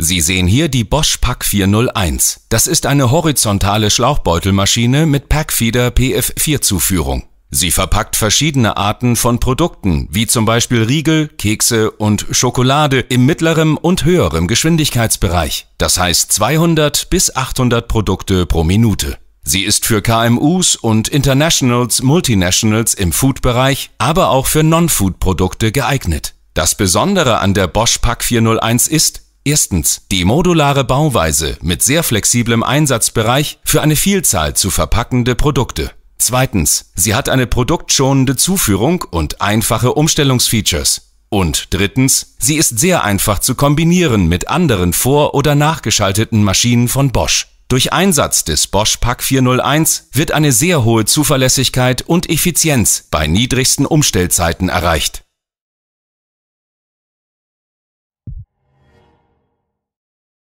Sie sehen hier die Bosch Pack 401. Das ist eine horizontale Schlauchbeutelmaschine mit Packfeeder PF4-Zuführung. Sie verpackt verschiedene Arten von Produkten, wie zum Beispiel Riegel, Kekse und Schokolade im mittleren und höherem Geschwindigkeitsbereich. Das heißt 200 bis 800 Produkte pro Minute. Sie ist für KMUs und Internationals, Multinationals im Food-Bereich, aber auch für Non-Food-Produkte geeignet. Das Besondere an der Bosch Pack 401 ist, Erstens, die modulare Bauweise mit sehr flexiblem Einsatzbereich für eine Vielzahl zu verpackende Produkte. Zweitens, sie hat eine produktschonende Zuführung und einfache Umstellungsfeatures. Und drittens, sie ist sehr einfach zu kombinieren mit anderen vor- oder nachgeschalteten Maschinen von Bosch. Durch Einsatz des Bosch Pack 401 wird eine sehr hohe Zuverlässigkeit und Effizienz bei niedrigsten Umstellzeiten erreicht.